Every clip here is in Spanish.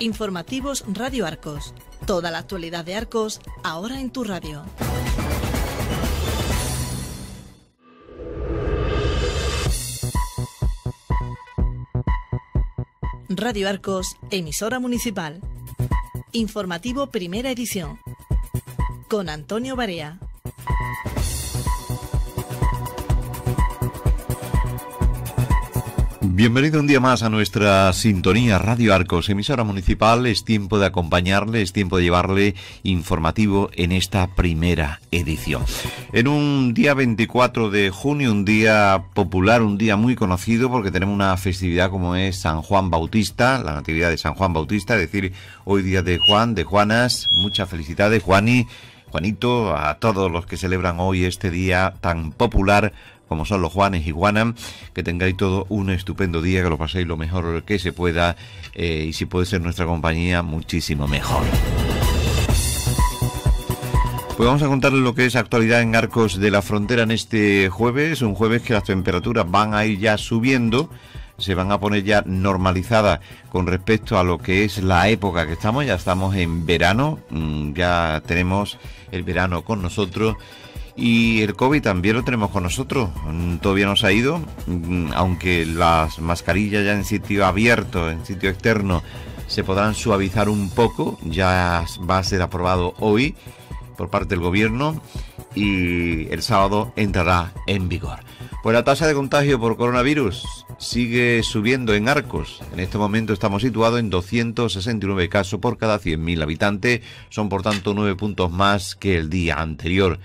Informativos Radio Arcos. Toda la actualidad de Arcos, ahora en tu radio. Radio Arcos, emisora municipal. Informativo Primera Edición. Con Antonio Barea. Bienvenido un día más a nuestra sintonía Radio Arcos, emisora municipal. Es tiempo de acompañarle, es tiempo de llevarle informativo en esta primera edición. En un día 24 de junio, un día popular, un día muy conocido porque tenemos una festividad como es San Juan Bautista, la Natividad de San Juan Bautista, es decir, hoy día de Juan, de Juanas. Muchas felicidades, Juani. Juanito, a todos los que celebran hoy este día tan popular como son los Juanes y Juanan, que tengáis todo un estupendo día, que lo paséis lo mejor que se pueda eh, y si puede ser nuestra compañía, muchísimo mejor. Pues vamos a contarles lo que es actualidad en Arcos de la Frontera en este jueves, un jueves que las temperaturas van a ir ya subiendo, se van a poner ya normalizadas con respecto a lo que es la época que estamos, ya estamos en verano, mm, ya tenemos el verano con nosotros y el COVID también lo tenemos con nosotros. Mm, todavía nos ha ido, mm, aunque las mascarillas ya en sitio abierto, en sitio externo, se podrán suavizar un poco. Ya va a ser aprobado hoy por parte del gobierno y el sábado entrará en vigor. Pues la tasa de contagio por coronavirus sigue subiendo en arcos. En este momento estamos situados en 269 casos por cada 100.000 habitantes. Son por tanto 9 puntos más que el día anterior.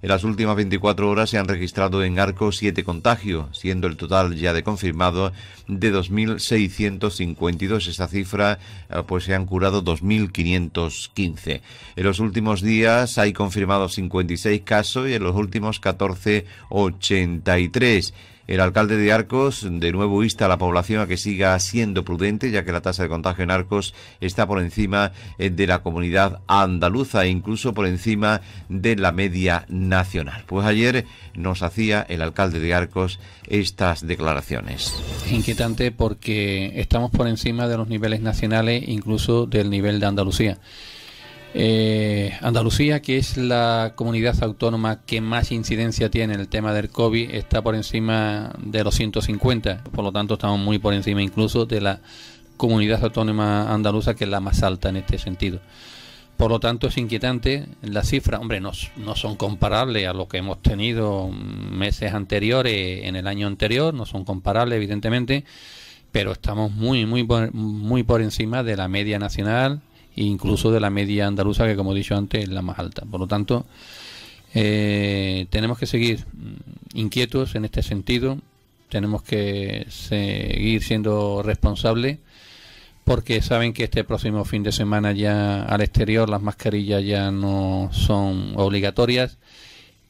En las últimas 24 horas se han registrado en Arco 7 contagios, siendo el total ya de confirmado de 2.652. Esta cifra, eh, pues se han curado 2.515. En los últimos días hay confirmados 56 casos y en los últimos 14, 83. El alcalde de Arcos de nuevo insta a la población a que siga siendo prudente, ya que la tasa de contagio en Arcos está por encima eh, de la comunidad andaluza e incluso por encima de la media nacional. Pues ayer nos hacía el alcalde de Arcos estas declaraciones. Inquietante porque estamos por encima de los niveles nacionales, incluso del nivel de Andalucía. Eh, Andalucía, que es la comunidad autónoma que más incidencia tiene en el tema del COVID, está por encima de los 150, por lo tanto estamos muy por encima incluso de la comunidad autónoma andaluza, que es la más alta en este sentido. Por lo tanto, es inquietante la cifra. Hombre, no, no son comparables a lo que hemos tenido meses anteriores, en el año anterior, no son comparables, evidentemente, pero estamos muy, muy, muy por encima de la media nacional, incluso de la media andaluza, que como he dicho antes es la más alta. Por lo tanto, eh, tenemos que seguir mm, inquietos en este sentido, tenemos que seguir siendo responsables porque saben que este próximo fin de semana ya al exterior las mascarillas ya no son obligatorias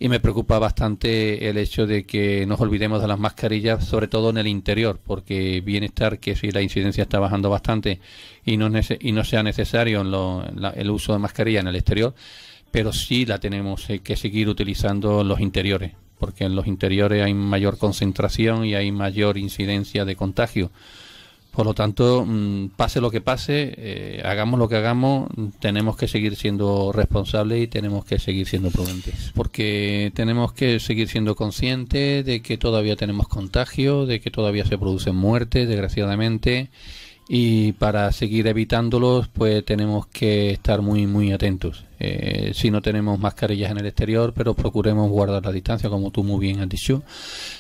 y me preocupa bastante el hecho de que nos olvidemos de las mascarillas, sobre todo en el interior, porque bienestar, que si la incidencia está bajando bastante y no, y no sea necesario el uso de mascarilla en el exterior, pero sí la tenemos eh, que seguir utilizando en los interiores, porque en los interiores hay mayor concentración y hay mayor incidencia de contagio. Por lo tanto, mm, pase lo que pase, eh, hagamos lo que hagamos, tenemos que seguir siendo responsables y tenemos que seguir siendo prudentes. Porque tenemos que seguir siendo conscientes de que todavía tenemos contagio, de que todavía se producen muertes, desgraciadamente y para seguir evitándolos pues tenemos que estar muy muy atentos eh, si no tenemos mascarillas en el exterior pero procuremos guardar la distancia como tú muy bien has dicho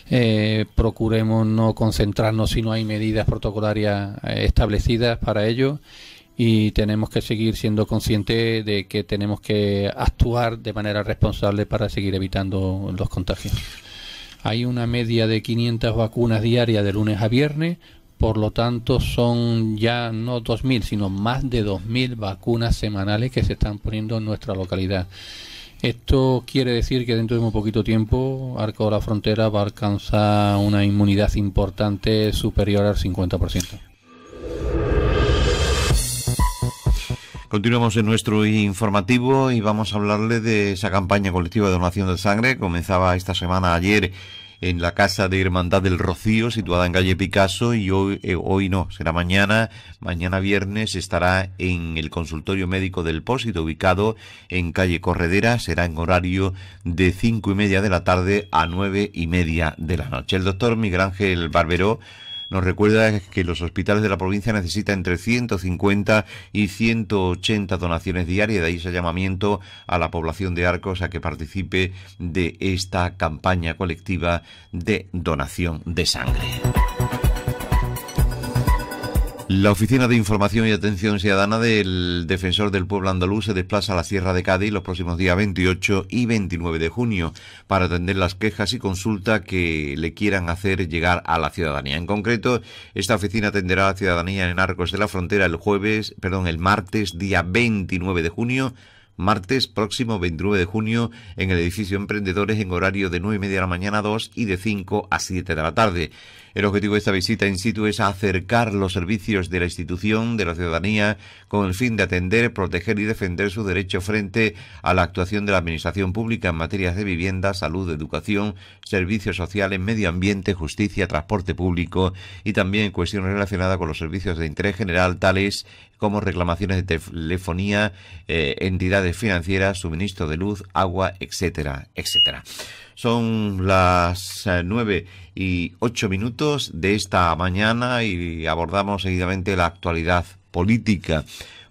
eh, procuremos no concentrarnos si no hay medidas protocolarias eh, establecidas para ello y tenemos que seguir siendo conscientes de que tenemos que actuar de manera responsable para seguir evitando los contagios hay una media de 500 vacunas diarias de lunes a viernes por lo tanto son ya no 2.000, sino más de 2.000 vacunas semanales que se están poniendo en nuestra localidad. Esto quiere decir que dentro de un poquito tiempo Arco de la Frontera va a alcanzar una inmunidad importante superior al 50%. Continuamos en nuestro informativo y vamos a hablarle de esa campaña colectiva de donación de sangre. Comenzaba esta semana ayer en la Casa de Hermandad del Rocío, situada en calle Picasso, y hoy, eh, hoy no, será mañana, mañana viernes estará en el consultorio médico del Pósito, ubicado en calle Corredera, será en horario de cinco y media de la tarde a nueve y media de la noche. El doctor Miguel Ángel Barberó nos recuerda que los hospitales de la provincia necesitan entre 150 y 180 donaciones diarias, de ahí ese llamamiento a la población de Arcos a que participe de esta campaña colectiva de donación de sangre. La Oficina de Información y Atención Ciudadana del Defensor del Pueblo Andaluz se desplaza a la Sierra de Cádiz los próximos días 28 y 29 de junio para atender las quejas y consulta que le quieran hacer llegar a la ciudadanía. En concreto, esta oficina atenderá a la ciudadanía en Arcos de la Frontera el jueves, perdón, el martes día 29 de junio martes próximo 29 de junio en el edificio Emprendedores en horario de 9 y media de la mañana a 2 y de 5 a 7 de la tarde. El objetivo de esta visita in situ es acercar los servicios de la institución, de la ciudadanía, con el fin de atender, proteger y defender su derecho frente a la actuación de la Administración pública en materias de vivienda, salud, educación, servicios sociales, medio ambiente, justicia, transporte público y también cuestiones relacionadas con los servicios de interés general, tales como reclamaciones de telefonía, eh, entidades financieras, suministro de luz, agua, etcétera, etcétera. Son las eh, nueve y ocho minutos de esta mañana y abordamos seguidamente la actualidad política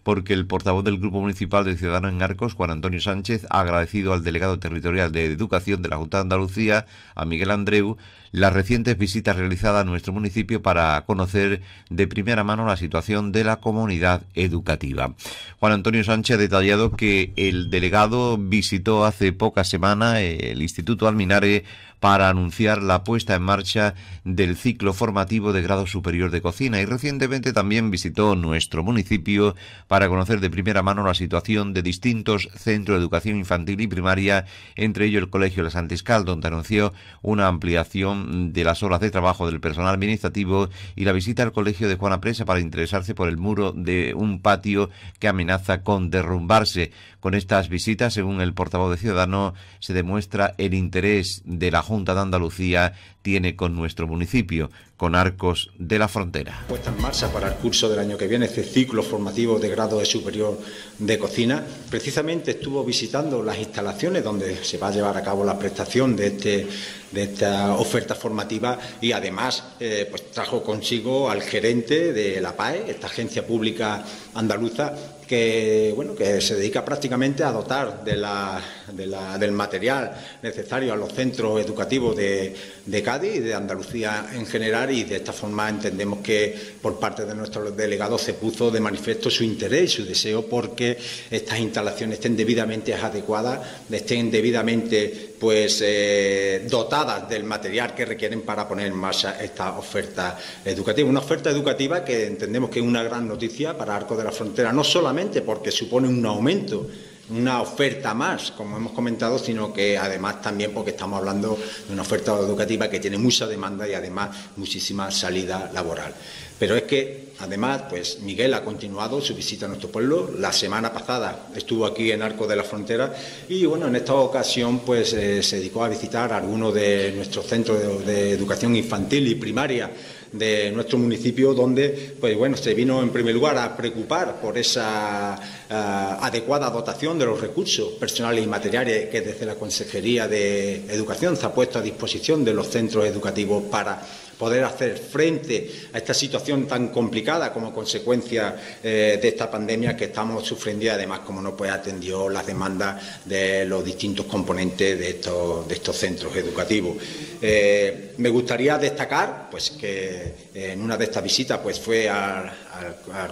porque el portavoz del Grupo Municipal de Ciudadanos en Arcos, Juan Antonio Sánchez, ha agradecido al delegado territorial de Educación de la Junta de Andalucía, a Miguel Andreu, las recientes visitas realizadas a nuestro municipio para conocer de primera mano la situación de la comunidad educativa. Juan Antonio Sánchez ha detallado que el delegado visitó hace pocas semanas el Instituto Alminare... para anunciar la puesta en marcha del ciclo formativo de grado superior de cocina y recientemente también visitó nuestro municipio para conocer de primera mano la situación de distintos centros de educación infantil y primaria, entre ellos el Colegio La Santiscal, donde anunció una ampliación de las horas de trabajo del personal administrativo y la visita al colegio de Juana Presa para interesarse por el muro de un patio que amenaza con derrumbarse. Con estas visitas, según el portavoz de Ciudadano, se demuestra el interés de la Junta de Andalucía tiene con nuestro municipio con Arcos de la Frontera. Puesta en marcha para el curso del año que viene este ciclo formativo de grado de superior de cocina. Precisamente estuvo visitando las instalaciones donde se va a llevar a cabo la prestación de, este, de esta oferta formativa y además eh, pues trajo consigo al gerente de la PAE, esta agencia pública andaluza, que, bueno, que se dedica prácticamente a dotar del material necesario a los centros educativos de, de, Cádiz y de Andalucía en general y de esta forma entendemos que por parte de nuestros delegados se puso de manifiesto su interés y su deseo porque estas instalaciones estén debidamente adecuadas, estén debidamente pues eh, dotadas del material que requieren para poner en marcha esta oferta educativa. Una oferta educativa que entendemos que es una gran noticia para Arco de la Frontera, no solamente porque supone un aumento una oferta más, como hemos comentado, sino que además también porque estamos hablando de una oferta educativa que tiene mucha demanda y además muchísima salida laboral. Pero es que Además, pues Miguel ha continuado su visita a nuestro pueblo. La semana pasada estuvo aquí en Arco de la Frontera y bueno, en esta ocasión pues eh, se dedicó a visitar algunos de nuestros centros de, educación infantil y primaria de nuestro municipio donde pues bueno se vino en primer lugar a preocupar por esa ah, adecuada dotación de los recursos personales y materiales que desde la consejería de educación se ha puesto a disposición de los centros educativos para poder hacer frente a esta situación tan complicada como consecuencia eh, de esta pandemia que estamos sufriendo y además como no puede atendió las demandas de los distintos componentes de estos, centros educativos. Eh, me gustaría destacar pues que en una de estas visitas pues fue al,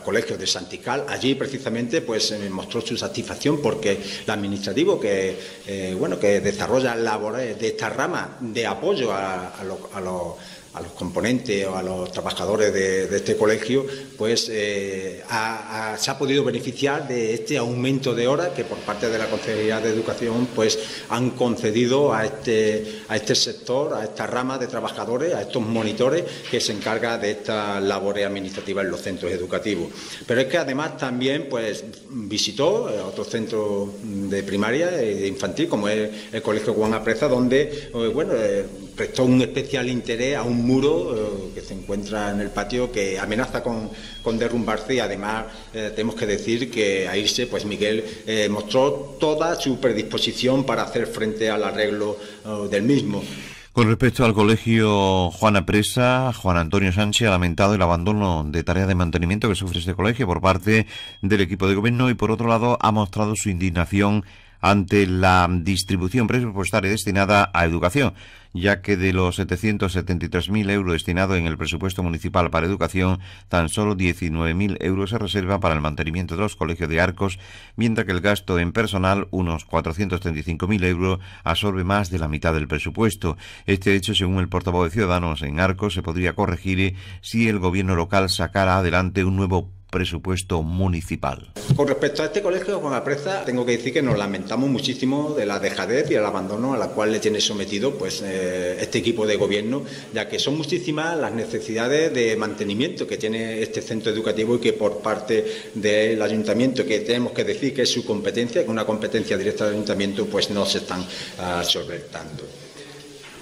colegio de Santical. Allí precisamente pues eh, mostró su satisfacción porque el administrativo que eh, bueno que desarrolla labores de esta rama de apoyo a, los componentes o a los trabajadores de, este colegio, pues eh, se ha podido beneficiar de este aumento de horas que por parte de la Consejería de Educación pues han concedido a este, a este sector, a esta rama de trabajadores, a estos monitores que se encargan de estas labores administrativas en los centros educativos. Pero es que además también pues, visitó eh, otros centros de primaria e infantil, como es el Colegio Juan Apreza, donde eh, eh, prestó un especial interés a un muro que se encuentra en el patio que amenaza con, derrumbarse y además tenemos que decir que a irse pues Miguel mostró toda su predisposición para hacer frente al arreglo del mismo. Con respecto al colegio Juana Presa, Juan Antonio Sánchez ha lamentado el abandono de tareas de mantenimiento que sufre este colegio por parte del equipo de gobierno y por otro lado ha mostrado su indignación ante la distribución presupuestaria destinada a educación, ya que de los 773.000 euros destinados en el presupuesto municipal para educación, tan solo 19.000 euros se reservan para el mantenimiento de los colegios de arcos, mientras que el gasto en personal, unos 435.000 euros, absorbe más de la mitad del presupuesto. Este hecho, según el portavoz de Ciudadanos en Arcos, se podría corregir si el gobierno local sacara adelante un nuevo presupuesto municipal. Con respecto a este colegio, Juan Apreza, tengo que decir que nos lamentamos muchísimo de la dejadez y el abandono a la cual le tiene sometido pues, eh, este equipo de gobierno, ya que son muchísimas las necesidades de mantenimiento que tiene este centro educativo y que por parte del ayuntamiento, que tenemos que decir que es su competencia, que una competencia directa del ayuntamiento, pues no se están ah, solventando.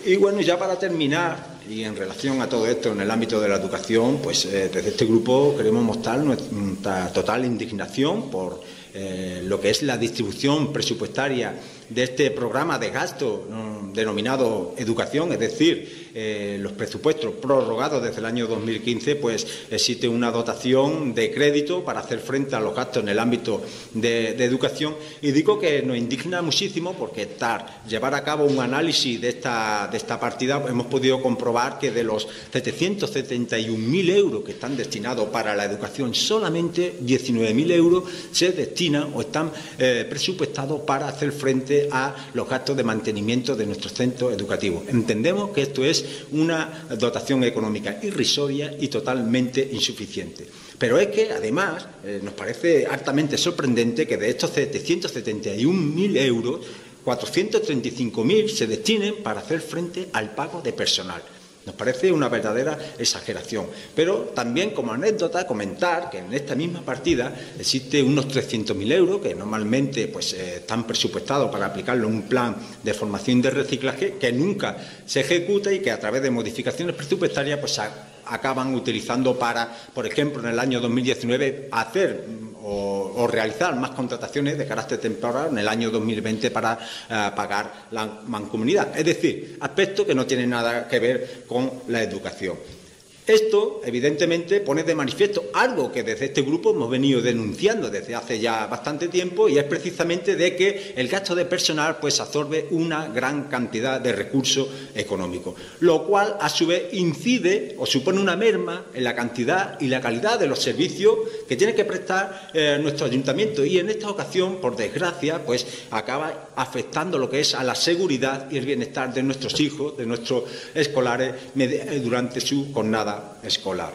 Y bueno, ya para terminar, y en relación a todo esto en el ámbito de la educación, pues eh, desde este grupo queremos mostrar nuestra total indignación por eh, lo que es la distribución presupuestaria de este programa de gasto mm, denominado educación, es decir, eh, los presupuestos prorrogados desde el año 2015, pues existe una dotación de crédito para hacer frente a los gastos en el ámbito de, educación. Y digo que nos indigna muchísimo porque estar, llevar a cabo un análisis de esta, de esta partida, hemos podido comprobar que de los 771.000 euros que están destinados para la educación, solamente 19.000 euros se destinan o están eh, presupuestados para hacer frente a los gastos de mantenimiento de nuestros centros educativos. Entendemos que esto es una dotación económica irrisoria y totalmente insuficiente. Pero es que, además, eh, nos parece altamente sorprendente que de estos 771.000 euros, 435.000 se destinen para hacer frente al pago de personal. Nos parece una verdadera exageración. Pero también como anécdota comentar que en esta misma partida existe unos 300.000 euros que normalmente pues, eh, están presupuestados para aplicarlo en un plan de formación de reciclaje que nunca se ejecuta y que a través de modificaciones presupuestarias pues, acaban utilizando para, por ejemplo, en el año 2019 hacer o, realizar más contrataciones de carácter temporal en el año 2020 para eh, pagar la mancomunidad. Es decir, aspectos que no tienen nada que ver con la educación. Esto, evidentemente, pone de manifiesto algo que desde este grupo hemos venido denunciando desde hace ya bastante tiempo y es precisamente de que el gasto de personal pues absorbe una gran cantidad de recursos económicos, lo cual a su vez incide o supone una merma en la cantidad y la calidad de los servicios que tiene que prestar eh, nuestro ayuntamiento y en esta ocasión, por desgracia, pues acaba afectando lo que es a la seguridad y el bienestar de nuestros hijos, de nuestros escolares durante su jornada escolar.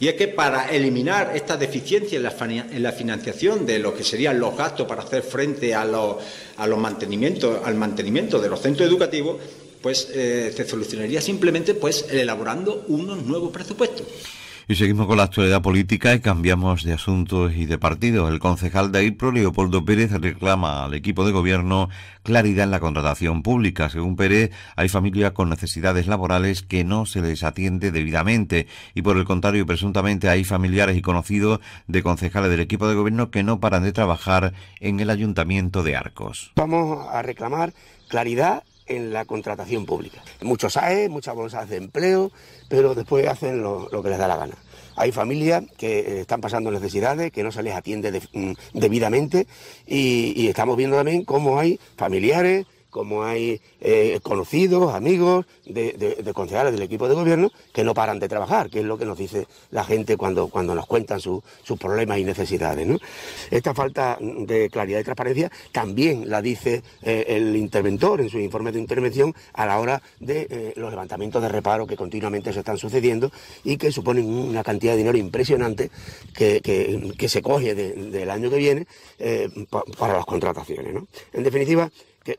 Y es que para eliminar esta deficiencia en la, financiación de lo que serían los gastos para hacer frente a, los, mantenimientos, al mantenimiento de los centros educativos, pues eh, se solucionaría simplemente pues, elaborando unos nuevos presupuestos. Y seguimos con la actualidad política y cambiamos de asuntos y de partidos. El concejal de Ipro, Leopoldo Pérez, reclama al equipo de gobierno claridad en la contratación pública. Según Pérez, hay familias con necesidades laborales que no se les atiende debidamente y por el contrario, presuntamente hay familiares y conocidos de concejales del equipo de gobierno que no paran de trabajar en el ayuntamiento de Arcos. Vamos a reclamar claridad en la contratación pública. Muchos AE, muchas bolsas de empleo, pero después hacen lo, que les da la gana. Hay familias que eh, están pasando necesidades, que no se les atiende mm, debidamente y, y, estamos viendo también cómo hay familiares, como hay eh, conocidos, amigos de, concejales del equipo de gobierno que no paran de trabajar, que es lo que nos dice la gente cuando, cuando nos cuentan sus problemas y necesidades. Esta falta de claridad y transparencia también la dice eh, el interventor en su informe de intervención a la hora de eh, los levantamientos de reparo que continuamente se están sucediendo y que suponen una cantidad de dinero impresionante que, se coge del año que viene para las contrataciones. En definitiva,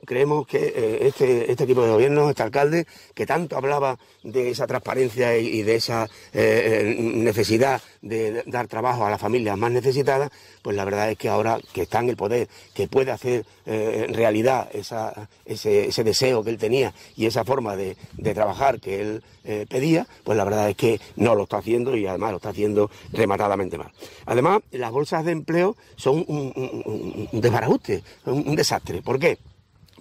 creemos que eh, este, este equipo de gobierno, este alcalde, que tanto hablaba de esa transparencia y, de esa eh, eh, necesidad de dar trabajo a las familias más necesitadas, pues la verdad es que ahora que está en el poder, que puede hacer realidad ese, deseo que él tenía y esa forma de, trabajar que él pedía, pues la verdad es que no lo está haciendo y además lo está haciendo rematadamente mal. Además, las bolsas de empleo son un, desbarajuste, un desastre. ¿Por qué?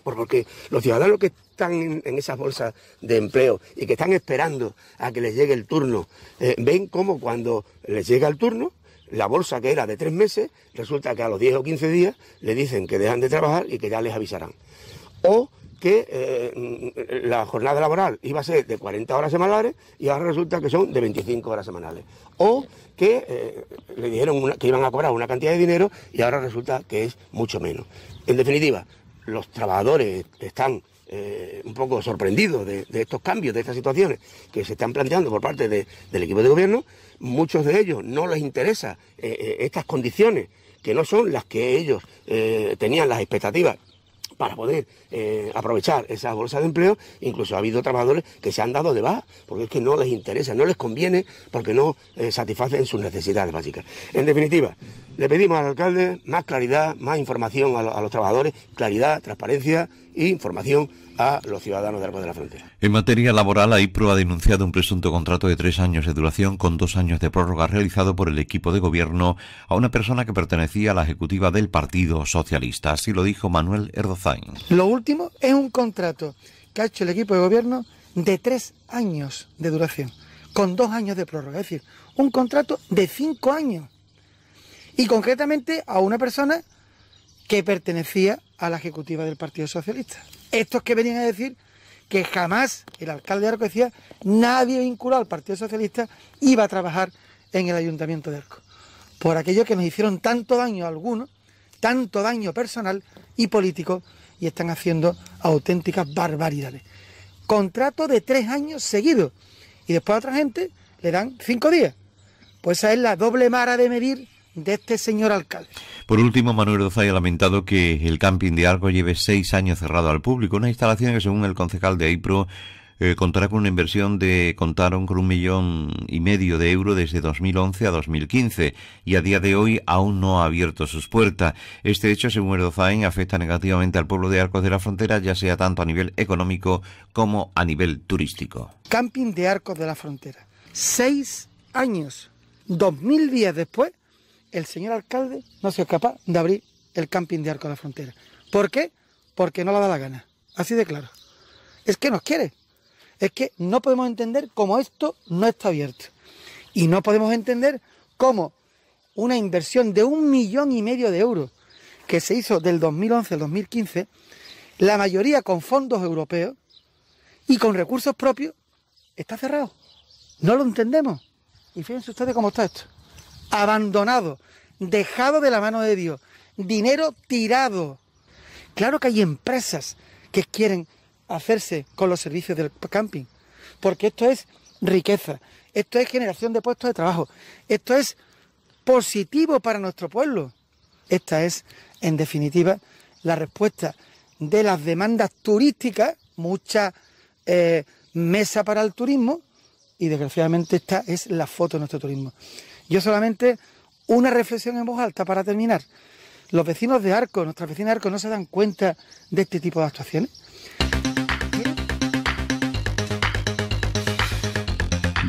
porque los ciudadanos que están en, esas bolsas de empleo y que están esperando a que les llegue el turno, eh, ven cómo cuando les llega el turno, la bolsa que era de tres meses, resulta que a los 10 o 15 días le dicen que dejan de trabajar y que ya les avisarán. O que eh, la jornada laboral iba a ser de 40 horas semanales y ahora resulta que son de 25 horas semanales. O que eh, le dijeron que iban a cobrar una cantidad de dinero y ahora resulta que es mucho menos. En definitiva, los trabajadores están eh, un poco sorprendidos de, estos cambios, de estas situaciones que se están planteando por parte del equipo de gobierno, muchos de ellos no les interesan eh, eh, estas condiciones que no son las que ellos tenían las expectativas para poder eh, aprovechar esas bolsas de empleo. Incluso ha habido trabajadores que se han dado de baja porque es que no les interesa, no les conviene, porque no eh, satisfacen sus necesidades básicas. En definitiva, le pedimos al alcalde más claridad, más información a los trabajadores, claridad, transparencia información a los ciudadanos de de la Frontera. En materia laboral, AIPRO ha denunciado un presunto contrato de tres años de duración con dos años de prórroga realizado por el equipo de gobierno a una persona que pertenecía a la ejecutiva del Partido Socialista. Así lo dijo Manuel Erdozain. Lo último es un contrato que ha hecho el equipo de gobierno de tres años de duración, con dos años de prórroga. Es decir, un contrato de cinco años. Y concretamente a una persona que pertenecía a la ejecutiva del Partido Socialista. Estos que venían a decir que jamás el alcalde de Arco decía nadie vinculado al Partido Socialista iba a trabajar en el Ayuntamiento de Arco. Por aquello que nos hicieron tanto daño a algunos, tanto daño personal y político, y están haciendo auténticas barbaridades. Contrato de tres años seguidos. Y después a otra gente le dan cinco días. Pues esa es la doble mara de medir de este señor alcalde. Por último, Manuel Dozay ha lamentado que el camping de Arcos lleve seis años cerrado al público, una instalación que según el concejal de AIPRO eh, contará con una inversión de, contaron con un millón y medio de euros desde 2011 a 2015 y a día de hoy aún no ha abierto sus puertas. Este hecho, según Erdozain, afecta negativamente al pueblo de Arcos de la Frontera, ya sea tanto a nivel económico como a nivel turístico. Camping de Arcos de la Frontera. Seis años, 2010 después, el señor alcalde no se capaz de abrir el camping de Arco de la Frontera. ¿Por qué? Porque no le da la gana. Así de claro. Es que nos quiere. Es que no podemos entender cómo esto no está abierto. Y no podemos entender cómo una inversión de un millón y medio de euros que se hizo del 2011 al 2015, la mayoría con fondos europeos y con recursos propios, está cerrado. No lo entendemos. Y fíjense ustedes cómo está esto abandonado, dejado de la mano de Dios, dinero tirado. Claro que hay empresas que quieren hacerse con los servicios del camping, porque esto es riqueza, esto es generación de puestos de trabajo, esto es positivo para nuestro pueblo. Esta es, en definitiva, la respuesta de las demandas turísticas, mucha eh, mesa para el turismo, y desgraciadamente esta es la foto de nuestro turismo. Yo solamente una reflexión en voz alta para terminar. Los vecinos de Arco, nuestras vecinas de Arco, no se dan cuenta de este tipo de actuaciones.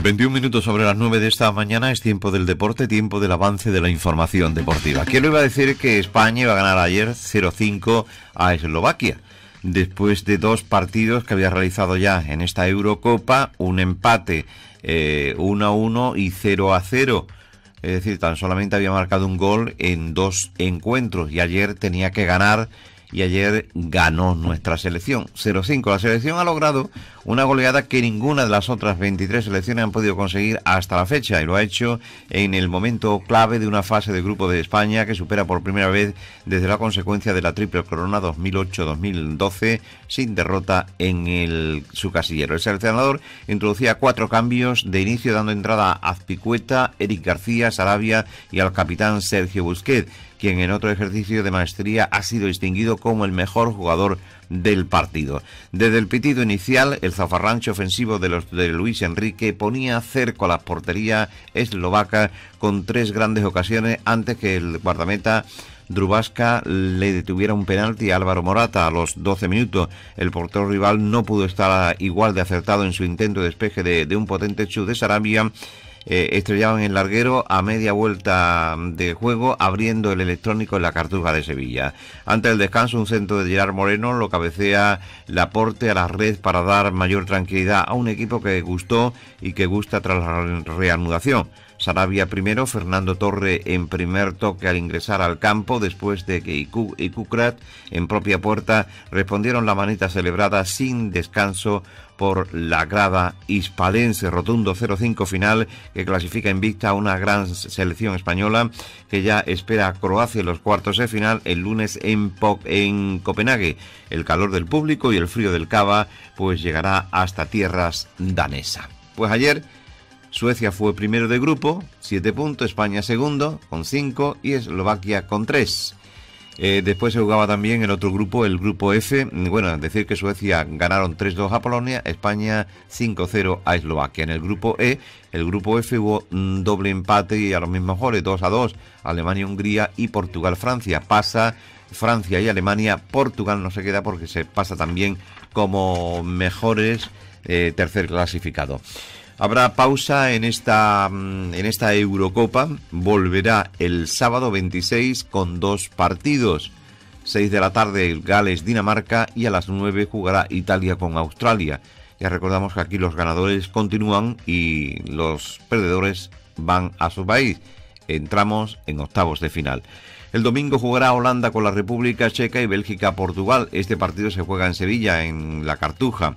21 minutos sobre las 9 de esta mañana es tiempo del deporte, tiempo del avance de la información deportiva. ¿Quién lo iba a decir que España iba a ganar ayer 0-5 a Eslovaquia? después de dos partidos que había realizado ya en esta Eurocopa, un empate 1-1 eh, y 0-0. Es decir, tan solamente había marcado un gol en dos encuentros y ayer tenía que ganar y ayer ganó nuestra selección. 0-5. La selección ha logrado una goleada que ninguna de las otras 23 selecciones han podido conseguir hasta la fecha y lo ha hecho en el momento clave de una fase de grupo de España que supera por primera vez desde la consecuencia de la triple corona 2008-2012 sin derrota en el, su casillero. El seleccionador introducía cuatro cambios de inicio dando entrada a Azpicueta, Eric García, Sarabia y al capitán Sergio Busquets quien en otro ejercicio de maestría ha sido distinguido como el mejor jugador del partido. Desde el pitido inicial, el zafarrancho ofensivo de, Luis Enrique ponía cerco a la portería eslovaca con tres grandes ocasiones antes que el guardameta Drubasca le detuviera un penalti a Álvaro Morata a los 12 minutos. El portero rival no pudo estar igual de acertado en su intento de despeje de, de un potente chute de Sarabia eh, estrellaban en el larguero a media vuelta de juego, abriendo el electrónico en la cartuja de Sevilla. Ante el descanso, un centro de Gerard Moreno lo cabecea Laporte a la red para dar mayor tranquilidad a un equipo que gustó y que gusta tras la reanudación. Sarabia primero, Fernando Torre en primer toque al ingresar al campo, después de que Iku y Kukrat en propia puerta respondieron la manita celebrada sin descanso por la grada hispalense rotundo 0-5 final que clasifica invicta a una gran selección española que ya espera a Croacia en los cuartos de final el lunes en, en Copenhague. El calor del público y el frío del cava pues llegará hasta tierras danesa. Pues ayer Suecia fue primero de grupo, 7 puntos, España segundo, con 5 y Eslovaquia con 3. Eh, después se jugaba también el otro grupo, el grupo F. Bueno, decir que Suecia ganaron 3-2 a Polonia, España 5-0 a Eslovaquia. En el grupo E, el grupo F hubo un mm, doble empate y a los mismos goles, 2-2, Alemania-Hungría y Portugal-Francia. Pasa Francia y Alemania, Portugal no se queda porque se pasa también como mejores eh, tercer clasificado. Habrá pausa en esta, mm, en esta Eurocopa. Volverá el sábado 26 con dos partidos. 6 de la tarde Gales-Dinamarca y a las 9 jugará Italia con Australia. Ya recordamos que aquí los ganadores continúan y los perdedores van a su país. Entramos en octavos de final. El domingo jugará Holanda con la República Checa y Bélgica-Portugal. Este partido se juega en Sevilla, en la Cartuja.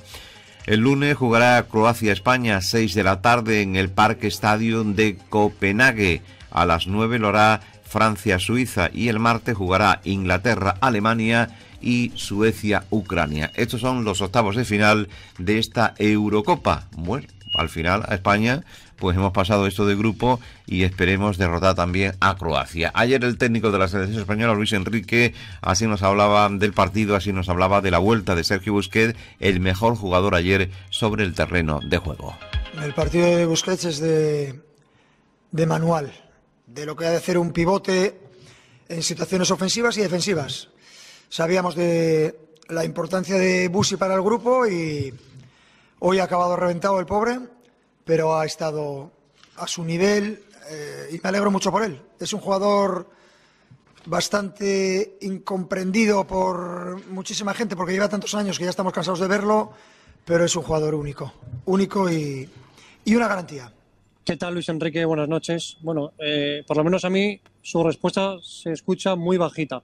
El lunes jugará Croacia-España a 6 de la tarde en el Parque Stadium de Copenhague. A las 9 lo hará Francia-Suiza y el martes jugará Inglaterra-Alemania y Suecia-Ucrania. Estos son los octavos de final de esta Eurocopa. Bueno, al final a España pues hemos pasado esto de grupo y esperemos derrotar también a Croacia. Ayer el técnico de la selección española, Luis Enrique, así nos hablaba del partido, así nos hablaba de la vuelta de Sergio Busquets, el mejor jugador ayer sobre el terreno de juego. El partido de Busquets es de, manual, de lo que ha de hacer un pivote en situaciones ofensivas y defensivas. Sabíamos de la importancia de Busi para el grupo y hoy ha acabado reventado el pobre pero ha estado a su nivel eh, y me alegro mucho por él. Es un jugador bastante incomprendido por muchísima gente porque lleva tantos años que ya estamos cansados de verlo, pero es un jugador único, único y, una garantía. ¿Qué tal, Luis Enrique? Buenas noches. Bueno, eh, por lo menos a mí su respuesta se escucha muy bajita.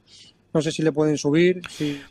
No sé si le pueden subir.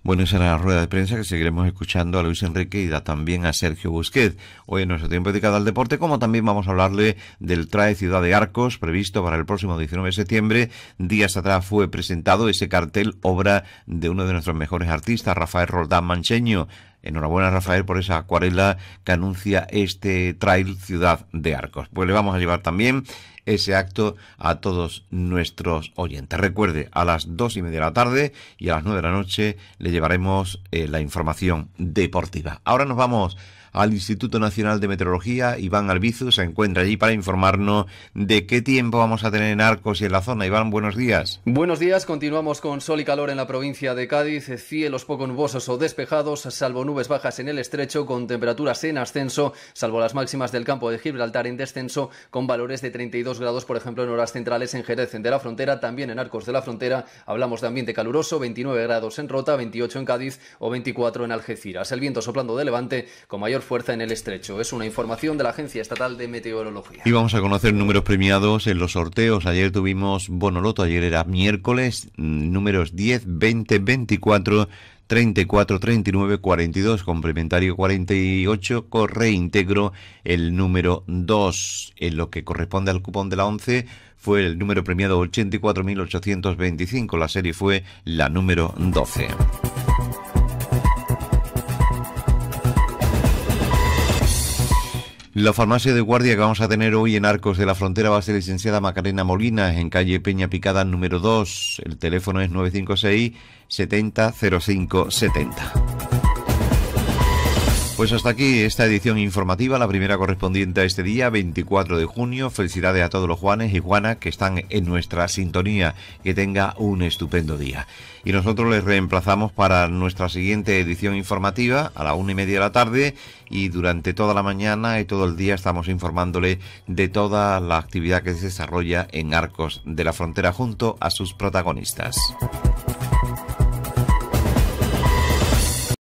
Bueno, esa era la rueda de prensa que seguiremos escuchando a Luis Enrique y también a Sergio Busquets. Hoy en nuestro tiempo dedicado al deporte, como también vamos a hablarle del TRAE Ciudad de Arcos, previsto para el próximo 19 de septiembre. Días atrás fue presentado ese cartel, obra de uno de nuestros mejores artistas, Rafael Roldán Mancheño. Enhorabuena, Rafael, por esa acuarela que anuncia este Trail Ciudad de Arcos. Pues le vamos a llevar también ese acto a todos nuestros oyentes. Recuerde, a las dos y media de la tarde y a las nueve de la noche le llevaremos eh, la información deportiva. Ahora nos vamos al Instituto Nacional de Meteorología. Iván Albizu se encuentra allí para informarnos de qué tiempo vamos a tener en Arcos y en la zona. Iván, buenos días. Buenos días, continuamos con sol y calor en la provincia de Cádiz, cielos poco nubosos o despejados, salvo nubes bajas en el estrecho, con temperaturas en ascenso, salvo las máximas del campo de Gibraltar en descenso, con valores de 32 grados, por ejemplo, en horas centrales en Jerez de la Frontera, también en Arcos de la Frontera, hablamos de ambiente caluroso, 29 grados en Rota, 28 en Cádiz o 24 en Algeciras. El viento soplando de levante con mayor fuerza en el estrecho. Es una información de la Agencia Estatal de Meteorología. Y vamos a conocer números premiados en los sorteos. Ayer tuvimos Bonoloto, ayer era miércoles, mm, números 10, 20, 24. 34, 39, 42, complementario 48, íntegro el número 2. En lo que corresponde al cupón de la 11 fue el número premiado 84.825, la serie fue la número 12. La farmacia de guardia que vamos a tener hoy en Arcos de la Frontera va a ser licenciada Macarena Molina, en calle Peña Picada número 2. El teléfono es 956 70 05 70. Pues hasta aquí esta edición informativa, la primera correspondiente a este día, 24 de junio. Felicidades a todos los Juanes y Juanas que están en nuestra sintonía. Que tenga un estupendo día. Y nosotros les reemplazamos para nuestra siguiente edición informativa a la una y media de la tarde y durante toda la mañana y todo el día estamos informándole de toda la actividad que se desarrolla en Arcos de la Frontera junto a sus protagonistas.